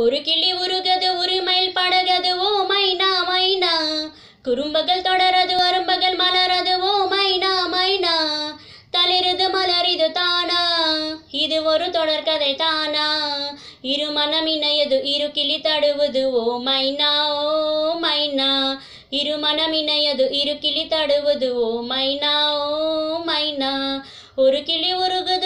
ஒரு கிளி உருகது ஒரு மயில் படகது ஓ மைனா மைனா குறும்பகள் தொடரது அரும்பகள் மலரது ஓ மைனா மைனா தளிரது மலர் இது தானா இது ஒரு தொடர்கதை தானா இரு மனம் இணையது இரு கிளி தடுவது ஓ மைனா ஓ மைனா இரு மனம் இணையது இரு கிளி தடுவது ஓ மைனா ஓ மைனா ஒரு கிளி உருகுது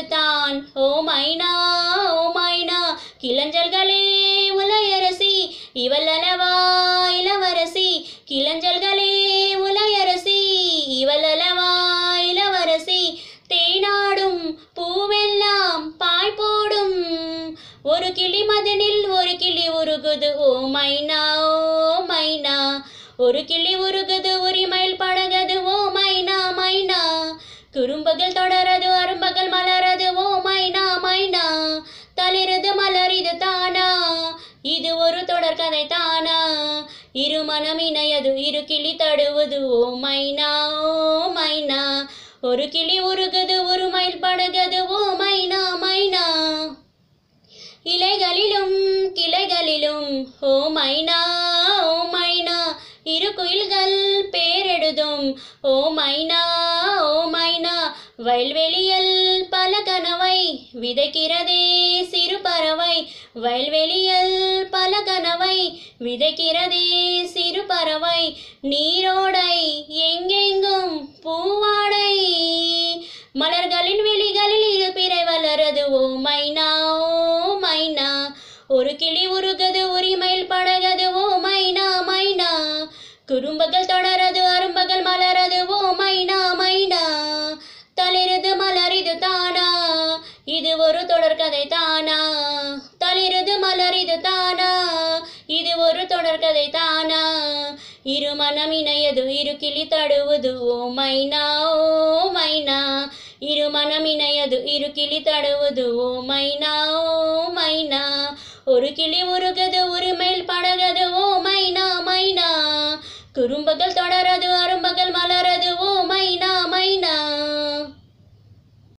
கொடுத்தான் ஓ மைனா ஓ மைனா கிளஞ்சல்களே உலையரசி இவளவா இளவரசி கிளஞ்சல்களே உலையரசி இவளவா இளவரசி தேனாடும் பூவெல்லாம் பாய் போடும் ஒரு கிளி மதனில் ஒரு கிளி உருகுது ஓ மைனா ஓ மைனா ஒரு கிளி உருகுது உரிமையில் படகது ஓ மைனா மைனா குறும்பகள் தொடரது அரும்பகள் ஒரு தொடர் தானா இரு மனம் இணையது இரு கிளி தடுவது ஓ மைனா ஓ மைனா ஒரு கிளி உருகுது ஒரு மயில் படுகது ஓ மைனா மைனா இலைகளிலும் கிளைகளிலும் ஓ மைனா ஓ மைனா இரு குயில்கள் பேரெடுதும் ஓ மைனா ஓ மைனா வயல்வெளியல் பல கனவை விதைக்கிறதே சிறு பறவை வயல்வெளியல் விதைக்கிறதே சிறு பறவை நீரோடை எங்கெங்கும் பூவாடை மலர்களின் வெளிகளில் பிறை வளரது ஓ மைனா ஓ மைனா ஒரு கிளி உருகது உரிமையில் படகது ஓ மைனா மைனா குறும்பகள் தொடரது அரும்பகள் மலரது ஓ மைனா மைனா தளிரது மலரிது தானா இது ஒரு தொடர்கதை தானா தளிரது மலரிது தானா இது ஒரு தொடர்கதை தானா இரு மனம் இணையது இரு கிளி தடுவது ஓ மைனா ஓ மைனா இரு மனம் இணையது இரு கிளி தடுவது ஓ மைனா ஓ மைனா ஒரு கிளி உருகது ஒரு மேல் படகது ஓ மைனா மைனா குறும்பகள் தொடரது அரும்பகள் மலரது ஓ மைனா மைனா